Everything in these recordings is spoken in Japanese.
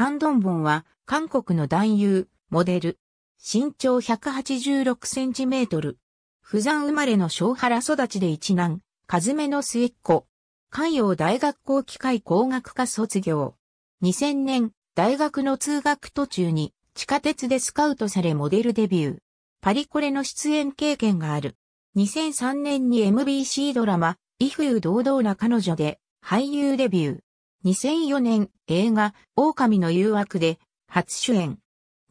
カンドンボンは、韓国の男優、モデル。身長186センチメートル。不山生まれの小原育ちで一男、和めの末っ子。関陽大学校機械工学科卒業。2000年、大学の通学途中に地下鉄でスカウトされモデルデビュー。パリコレの出演経験がある。2003年に MBC ドラマ、フユ堂々な彼女で俳優デビュー。2004年映画狼の誘惑で初主演。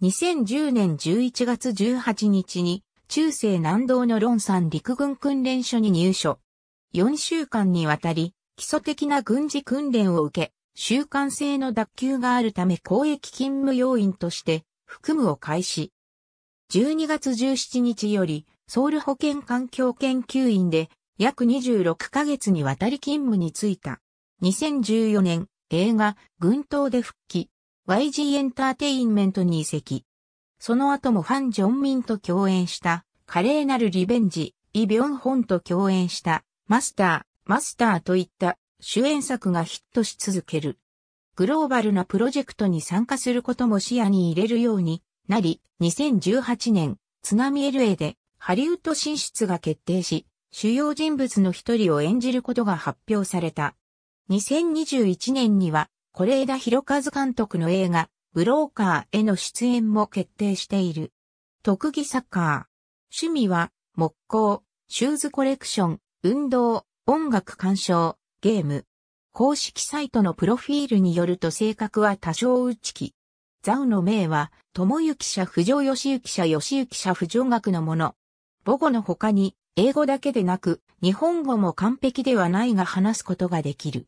2010年11月18日に中世南道のロン山陸軍訓練所に入所。4週間にわたり基礎的な軍事訓練を受け、習慣性の脱臼があるため公益勤務要員として服務を開始。12月17日よりソウル保健環境研究院で約26ヶ月にわたり勤務に就いた。2014年、映画、群島で復帰。YG エンターテインメントに移籍。その後もファン・ジョンミンと共演した、華麗なるリベンジ、イ・ビョンホンと共演した、マスター、マスターといった主演作がヒットし続ける。グローバルなプロジェクトに参加することも視野に入れるようになり、2018年、津波 LA でハリウッド進出が決定し、主要人物の一人を演じることが発表された。2021年には、是枝裕和監督の映画、ブローカーへの出演も決定している。特技サッカー。趣味は、木工、シューズコレクション、運動、音楽鑑賞、ゲーム。公式サイトのプロフィールによると性格は多少打ち気。ザウの名は、友幸社不条義幸社義幸社不条学のもの。母語の他に、英語だけでなく、日本語も完璧ではないが話すことができる。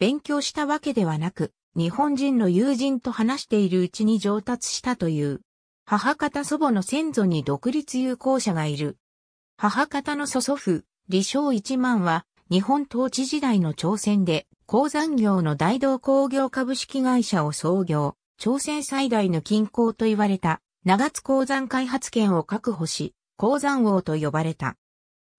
勉強したわけではなく、日本人の友人と話しているうちに上達したという。母方祖母の先祖に独立有効者がいる。母方の祖祖父、李正一万は、日本統治時代の朝鮮で、鉱山業の大道工業株式会社を創業、朝鮮最大の近郊と言われた、長津鉱山開発権を確保し、鉱山王と呼ばれた。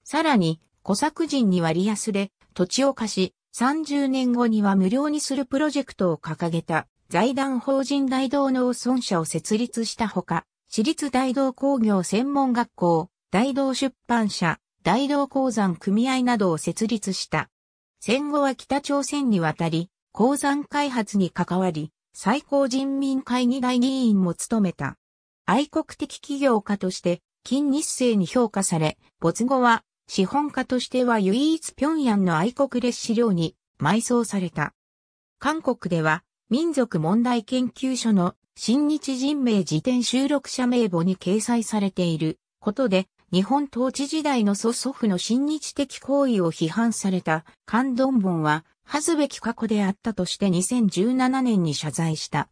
さらに、小作人に割安で、土地を貸し、30年後には無料にするプロジェクトを掲げた財団法人大道農村社を設立したほか、私立大道工業専門学校、大道出版社、大道鉱山組合などを設立した。戦後は北朝鮮に渡り、鉱山開発に関わり、最高人民会議大議員も務めた。愛国的企業家として、近日生に評価され、没後は資本家としては唯一平壌の愛国列資料に埋葬された。韓国では民族問題研究所の新日人名辞典収録者名簿に掲載されていることで、日本統治時代の祖祖父の新日的行為を批判されたカンドンボンは、恥ずべき過去であったとして2017年に謝罪した。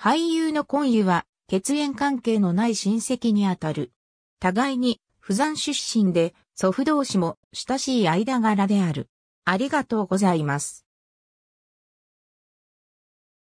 俳優の今湯は、血縁関係のない親戚にあたる。互いに、不山出身で、祖父同士も親しい間柄である。ありがとうございます。